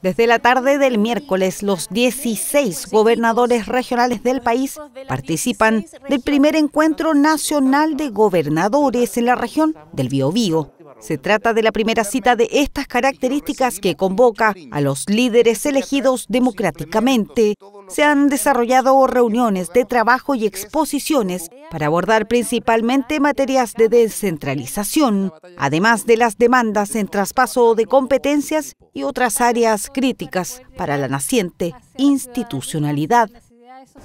Desde la tarde del miércoles, los 16 gobernadores regionales del país participan del primer encuentro nacional de gobernadores en la región del Biobío. Se trata de la primera cita de estas características que convoca a los líderes elegidos democráticamente. Se han desarrollado reuniones de trabajo y exposiciones para abordar principalmente materias de descentralización, además de las demandas en traspaso de competencias y otras áreas críticas para la naciente institucionalidad.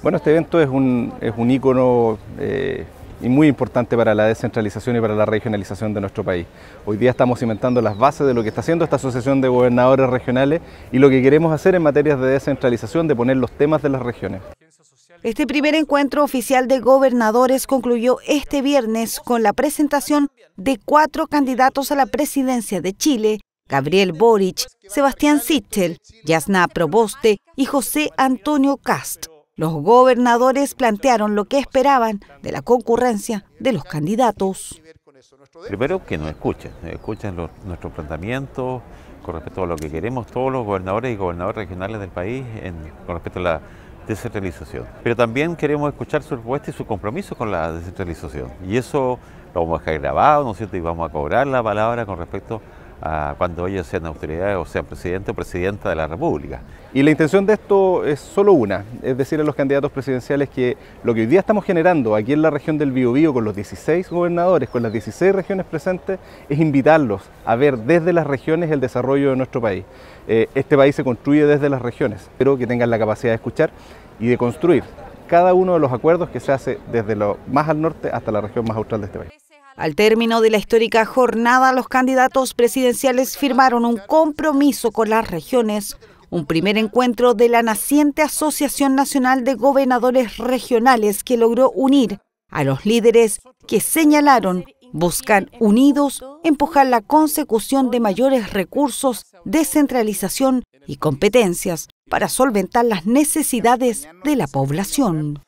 Bueno, este evento es un, es un ícono eh, y muy importante para la descentralización y para la regionalización de nuestro país. Hoy día estamos cimentando las bases de lo que está haciendo esta Asociación de Gobernadores Regionales y lo que queremos hacer en materia de descentralización, de poner los temas de las regiones. Este primer encuentro oficial de gobernadores concluyó este viernes con la presentación de cuatro candidatos a la presidencia de Chile, Gabriel Boric, Sebastián Sittel, Yasna Proboste y José Antonio Cast los gobernadores plantearon lo que esperaban de la concurrencia de los candidatos. Primero que nos escuchen, escuchen nuestro planteamiento con respecto a lo que queremos todos los gobernadores y gobernadores regionales del país con respecto a la descentralización. Pero también queremos escuchar su propuesta y su compromiso con la descentralización. Y eso lo vamos a dejar grabado, ¿no es cierto? Y vamos a cobrar la palabra con respecto a cuando ellos sean autoridades o sean presidente o presidenta de la República. Y la intención de esto es solo una, es decir, a los candidatos presidenciales que lo que hoy día estamos generando aquí en la región del Biobío con los 16 gobernadores, con las 16 regiones presentes, es invitarlos a ver desde las regiones el desarrollo de nuestro país. Eh, este país se construye desde las regiones, espero que tengan la capacidad de escuchar y de construir cada uno de los acuerdos que se hace desde lo más al norte hasta la región más austral de este país. Al término de la histórica jornada, los candidatos presidenciales firmaron un compromiso con las regiones, un primer encuentro de la naciente Asociación Nacional de Gobernadores Regionales que logró unir a los líderes que señalaron buscan unidos empujar la consecución de mayores recursos, descentralización y competencias para solventar las necesidades de la población.